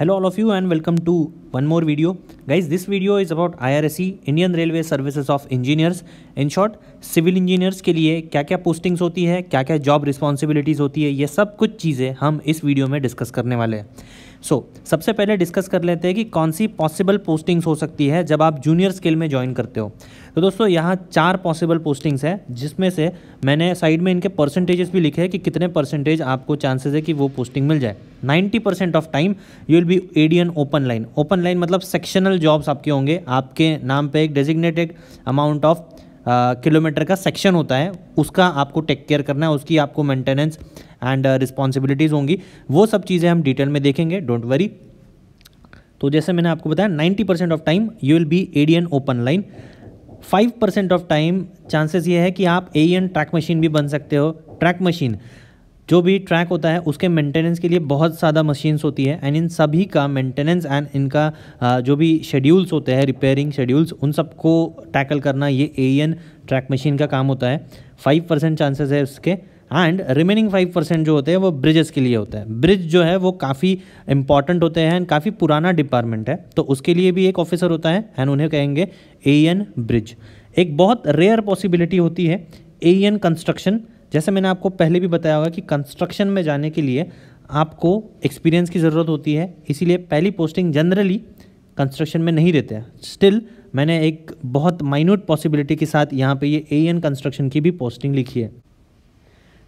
hello all of you and welcome to one more video guys this video is about IRSC Indian railway services of engineers in short civil engineers के लिए क्या क्या postings होती है क्या क्या job responsibilities होती है ये सब कुछ चीज़ें हम इस वीडियो में डिस्कस करने वाले हैं सो so, सबसे पहले डिस्कस कर लेते हैं कि कौन सी पॉसिबल पोस्टिंग्स हो सकती है जब आप जूनियर स्केल में ज्वाइन करते हो तो दोस्तों यहाँ चार पॉसिबल पोस्टिंग्स हैं जिसमें से मैंने साइड में इनके परसेंटेजेस भी लिखे हैं कि कितने परसेंटेज आपको चांसेस है कि वो पोस्टिंग मिल जाए 90 percent of time you will be ADEN open line open line मतलब सेक्शनल जॉब्स आपके होंगे आपके नाम पे एक डेजिग्नेटेड अमाउंट ऑफ किलोमीटर का सेक्शन होता है उसका आपको टेक केयर करना है उसकी आपको मेंटेनेंस एंड रिस्पॉन्सिबिलिटीज़ होंगी वो सब चीज़ें हम डिटेल में देखेंगे डोंट वरी तो जैसे मैंने आपको बताया ninety percent of time you will be ADEN open line five percent of time chances ये है कि आप ए एन ट्रैक मशीन भी बन सकते हो ट्रैक मशीन जो भी ट्रैक होता है उसके मेंटेनेंस के लिए बहुत ज़्यादा मशीन्स होती है एंड इन सभी का मेंटेनेंस एंड इनका जो भी शेड्यूल्स होते हैं रिपेयरिंग शेड्यूल्स उन सबको टैकल करना ये ए ट्रैक मशीन का काम होता है फाइव परसेंट चांसेस है उसके एंड रिमेनिंग फाइव परसेंट जो होते हैं वो ब्रिजेस के लिए होता है ब्रिज जो है वो काफ़ी इंपॉर्टेंट होते हैं एंड काफ़ी पुराना डिपार्टमेंट है तो उसके लिए भी एक ऑफिसर होता है एंड उन्हें कहेंगे ए एन ब्रिज एक बहुत रेयर पॉसिबिलिटी होती है ए एन कंस्ट्रक्शन जैसे मैंने आपको पहले भी बताया होगा कि कंस्ट्रक्शन में जाने के लिए आपको एक्सपीरियंस की ज़रूरत होती है इसीलिए पहली पोस्टिंग जनरली कंस्ट्रक्शन में नहीं देते स्टिल मैंने एक बहुत माइन्यूट पॉसिबिलिटी के साथ यहाँ पे ये ए एन कंस्ट्रक्शन की भी पोस्टिंग लिखी है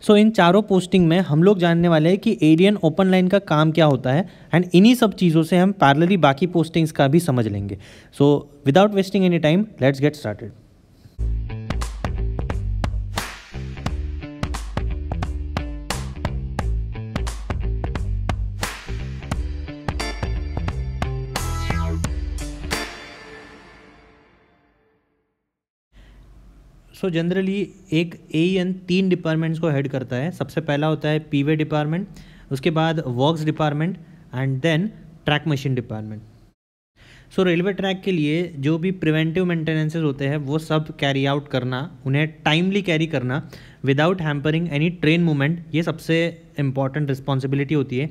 सो so, इन चारों पोस्टिंग में हम लोग जानने वाले हैं कि एरियन ओपन लाइन का काम क्या होता है एंड इन्हीं सब चीज़ों से हम पैरेलली बाकी पोस्टिंग्स का भी समझ लेंगे so without wasting any time let's get started so generally एक ए तीन डिपार्टमेंट्स को हेड करता है सबसे पहला होता है पी वे डिपार्टमेंट उसके बाद works department and then track machine department so railway track के लिए जो भी प्रिवेंटिव मेंटेनेंसेज होते हैं वो सब कैरी आउट करना उन्हें टाइमली कैरी करना without hampering any train movement ये सबसे इम्पॉर्टेंट रिस्पॉन्सिबिलिटी होती है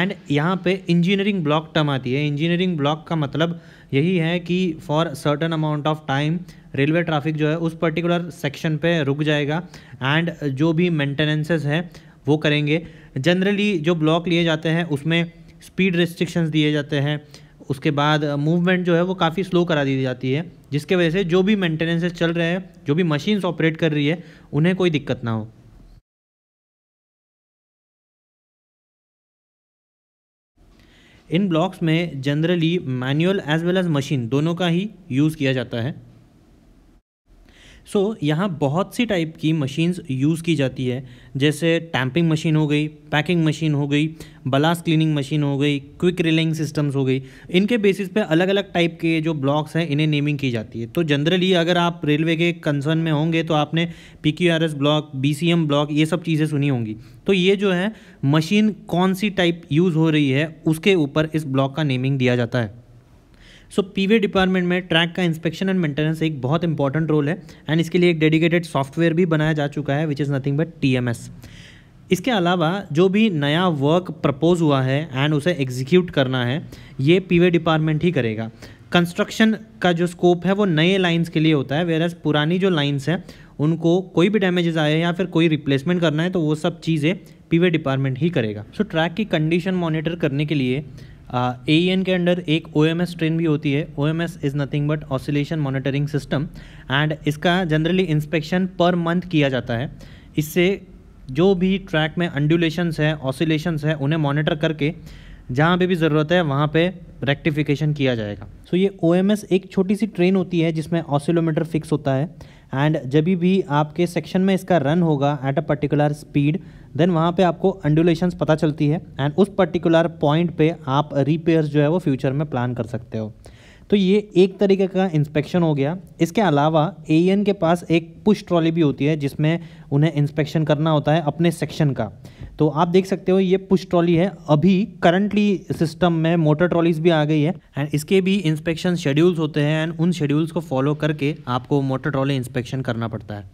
एंड यहाँ पे इंजीनियरिंग ब्लॉक टर्म आती है इंजीनियरिंग ब्लॉक का मतलब यही है कि for certain amount of time railway traffic जो है उस पर्टिकुलर सेक्शन पे रुक जाएगा एंड जो भी मेंटेनेंसेस है वो करेंगे जनरली जो ब्लॉक लिए जाते हैं उसमें स्पीड रिस्ट्रिक्शंस दिए जाते हैं उसके बाद मूवमेंट जो है वो काफ़ी स्लो करा दी जाती है जिसके वजह से जो भी मेंटेनेंसेस चल रहे हैं जो भी मशीन्स ऑपरेट कर रही है उन्हें कोई दिक्कत ना हो इन ब्लॉक्स में generally manual as well as machine दोनों का ही यूज़ किया जाता है सो so, यहाँ बहुत सी टाइप की मशीन्स यूज़ की जाती है जैसे टैंपिंग मशीन हो गई पैकिंग मशीन हो गई बलास क्लीनिंग मशीन हो गई क्विक रिलिंग सिस्टम्स हो गई इनके बेसिस पे अलग अलग टाइप के जो ब्लॉक्स हैं इन्हें नेमिंग की जाती है तो जनरली अगर आप रेलवे के कंसर्न में होंगे तो आपने पी ब्लॉक बी ब्लॉक ये सब चीज़ें सुनी होंगी तो ये जो है मशीन कौन सी टाइप यूज़ हो रही है उसके ऊपर इस ब्लॉक का नेमिंग दिया जाता है सो पीवे डिपार्टमेंट में ट्रैक का इंस्पेक्शन एंड मेंटेनेंस एक बहुत इंपॉर्टेंट रोल है एंड इसके लिए एक डेडिकेटेड सॉफ्टवेयर भी बनाया जा चुका है which is nothing but T इसके अलावा जो भी नया वर्क प्रपोज हुआ है एंड उसे एग्जीक्यूट करना है ये पीवे डिपार्टमेंट ही करेगा कंस्ट्रक्शन का जो स्कोप है वो नए लाइंस के लिए होता है वेर एज पुरानी जो लाइंस हैं उनको कोई भी डैमेजेस आए या फिर कोई रिप्लेसमेंट करना है तो वो सब चीज़ें पीवे डिपार्टमेंट ही करेगा सो so, ट्रैक की कंडीशन मॉनिटर करने के लिए ए uh, e के अंडर एक ओ एम ट्रेन भी होती है O M is nothing but oscillation monitoring system and इसका जनरली इंस्पेक्शन पर मंथ किया जाता है इससे जो भी ट्रैक में अंडुलेशंस है ऑसिलेशंस है उन्हें मॉनिटर करके जहाँ पे भी ज़रूरत है वहाँ पे रेक्टिफिकेशन किया जाएगा सो so, ये ओ एक छोटी सी ट्रेन होती है जिसमें ऑसिलोमीटर फिक्स होता है एंड जब भी आपके सेक्शन में इसका रन होगा at a particular speed then वहाँ पे आपको अंडुलेशन पता चलती है एंड उस पर्टिकुलर पॉइंट पे आप रिपेयर्स जो है वो फ्यूचर में प्लान कर सकते हो तो ये एक तरीके का इंस्पेक्शन हो गया इसके अलावा ए के पास एक पुश ट्रॉली भी होती है जिसमें उन्हें इंस्पेक्शन करना होता है अपने सेक्शन का तो आप देख सकते हो ये पुश ट्रॉली है अभी करंटली सिस्टम में मोटर ट्रॉलीज भी आ गई है एंड इसके भी इंस्पेक्शन शेड्यूल्स होते हैं एंड उन शेड्यूल्स को फॉलो करके आपको मोटर ट्रॉली इंस्पेक्शन करना पड़ता है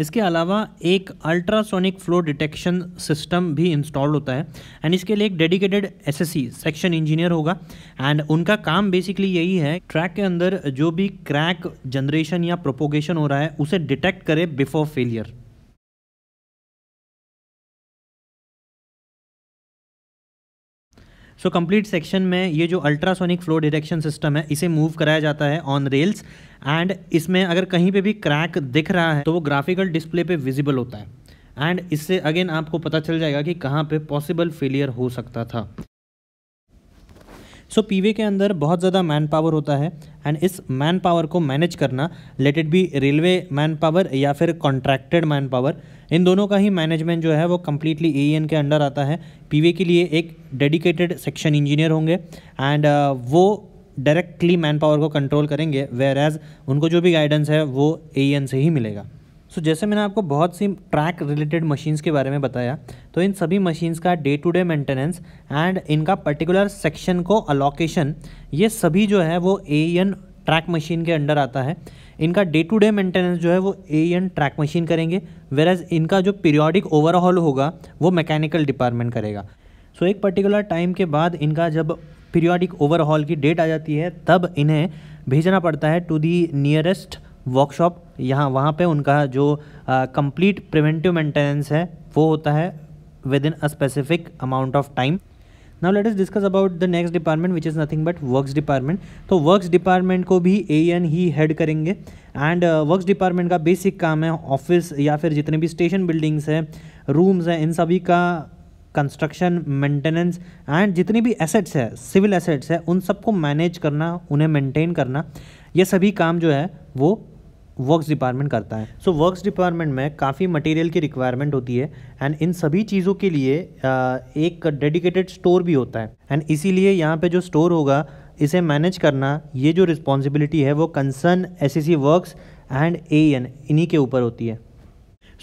इसके अलावा एक अल्ट्रासोनिक फ्लो डिटेक्शन सिस्टम भी इंस्टॉल होता है एंड इसके लिए एक डेडिकेटेड एसएससी सेक्शन इंजीनियर होगा एंड उनका काम बेसिकली यही है ट्रैक के अंदर जो भी क्रैक जनरेशन या प्रोपोगेशन हो रहा है उसे डिटेक्ट करे before failure so complete section में ये जो अल्ट्रासोनिक फ्लो डिटेक्शन सिस्टम है इसे मूव कराया जाता है ऑन रेल्स एंड इसमें अगर कहीं पे भी क्रैक दिख रहा है तो वो ग्राफिकल डिस्प्ले पे विजिबल होता है एंड इससे अगेन आपको पता चल जाएगा कि कहाँ पे पॉसिबल फेलियर हो सकता था सो so, पीवे के अंदर बहुत ज़्यादा मैन पावर होता है एंड इस मैन पावर को मैनेज करना let it be railway manpower या फिर कॉन्ट्रैक्टेड मैन पावर इन दोनों का ही मैनेजमेंट जो है वो कम्प्लीटली एन e के अंडर आता है पीवे के लिए एक डेडिकेटेड सेक्शन इंजीनियर होंगे एंड uh, वो डायरेक्टली मैन पावर को कंट्रोल करेंगे वेयर एज उनको जो भी गाइडेंस है वो ए e से ही मिलेगा सो so, जैसे मैंने आपको बहुत सी ट्रैक रिलेटेड मशीन्स के बारे में बताया तो इन सभी मशीन्स का day to day maintenance and इनका पर्टिकुलर सेक्शन को अलोकेशन ये सभी जो है वो ए एन ट्रैक मशीन के अंडर आता है इनका डे टू डे मेंटेनेंस जो है वो ए एन ट्रैक मशीन करेंगे वेरज इनका जो पीरियोडिक ओवरऑल होगा वो मैकेनिकल डिपार्टमेंट करेगा सो so, एक पर्टिकुलर टाइम के बाद इनका जब पीरियोडिक ओवरऑल की डेट आ जाती है तब इन्हें भेजना पड़ता है टू दी नियरेस्ट वर्कशॉप यहाँ वहाँ पे उनका जो कंप्लीट प्रिवेंटिव मेंटेनेंस है वो होता है within a specific amount of time now let us discuss about the next department which is nothing but works department तो वर्क्स डिपार्टमेंट को भी ए एन ही हेड करेंगे एंड वर्क्स डिपार्टमेंट का बेसिक काम है ऑफिस या फिर जितने भी स्टेशन बिल्डिंग्स हैं रूम्स हैं इन सभी का कंस्ट्रक्शन मेंटेनेंस एंड जितनी भी एसेट्स है सिविल एसेट्स है उन सबको मैनेज करना उन्हें मेंटेन करना ये सभी काम जो है वो वर्क्स डिपार्टमेंट करता है सो वर्क्स डिपार्टमेंट में काफ़ी मटेरियल की रिक्वायरमेंट होती है एंड इन सभी चीज़ों के लिए एक डेडिकेटेड स्टोर भी होता है एंड इसीलिए यहाँ पे जो स्टोर होगा इसे मैनेज करना ये जो रिस्पॉन्सिबिलिटी है वो concern S C works and A N इन्हीं के ऊपर होती है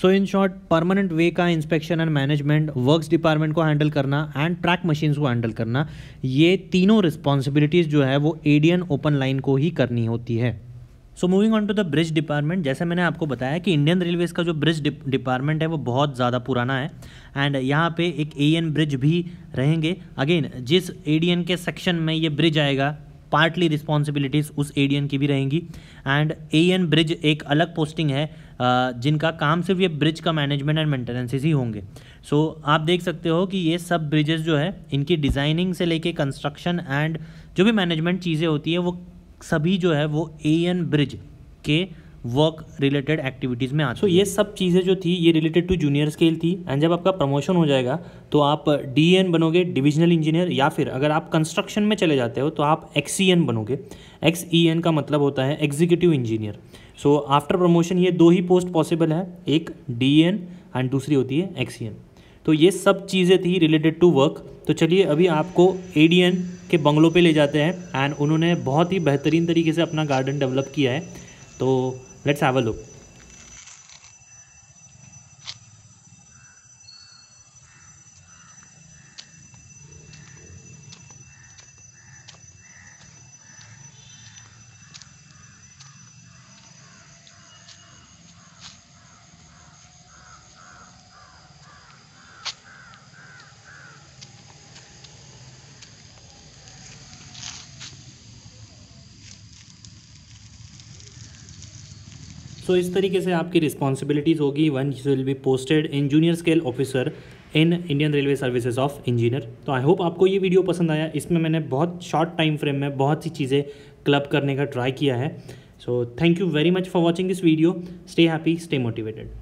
सो इन शॉर्ट परमानेंट वे का inspection and management works department को हैंडल करना एंड ट्रैक मशीन्स को हैंडल करना ये तीनों रिस्पॉन्सिबिलिटीज़ जो है वो एडीएन ओपन लाइन को ही करनी होती है so moving on to the bridge department जैसे मैंने आपको बताया कि इंडियन रेलवेज़ का जो ब्रिज डिपार्टमेंट है वो बहुत ज़्यादा पुराना है एंड यहाँ पे एक ए एन ब्रिज भी रहेंगे अगेन जिस ए डी एन के सेक्शन में ये ब्रिज आएगा पार्टली रिस्पॉन्सिबिलिटीज़ उस ए डी एन की भी रहेंगी एंड ए एन ब्रिज एक अलग पोस्टिंग है जिनका काम सिर्फ ये ब्रिज का मैनेजमेंट एंड मेंटेनेंसेज ही होंगे सो so, आप देख सकते हो कि ये सब ब्रिजेस जो है इनकी डिज़ाइनिंग से लेके कंस्ट्रक्शन एंड जो भी मैनेजमेंट चीज़ें होती है वो सभी जो है वो ए एन ब्रिज के वर्क रिलेटेड एक्टिविटीज़ में आ सो so, ये सब चीज़ें जो थी ये रिलेटेड टू जूनियर स्केल थी एंड जब आपका प्रमोशन हो जाएगा तो आप डी एन बनोगे डिविजनल इंजीनियर या फिर अगर आप कंस्ट्रक्शन में चले जाते हो तो आप एक्स ई एन बनोगे एक्स ई एन का मतलब होता है executive engineer so after promotion ये दो ही पोस्ट पॉसिबल है एक डी एन एंड दूसरी होती है एक्स ई एन तो ये सब चीज़ें थी रिलेटेड टू वर्क तो चलिए अभी आपको ए डी एन के बंगलों पे ले जाते हैं एंड उन्होंने बहुत ही बेहतरीन तरीके से अपना गार्डन डेवलप किया है तो let's have a look so इस तरीके से आपकी रिस्पॉन्सिबिलिटीज़ होगी one will be posted in junior scale officer in Indian railway services of engineer तो आई होप आपको ये वीडियो पसंद आया इसमें मैंने बहुत शॉर्ट टाइम फ्रेम में बहुत सी चीज़ें क्लब करने का ट्राई किया है so thank you very much for watching this video stay happy stay motivated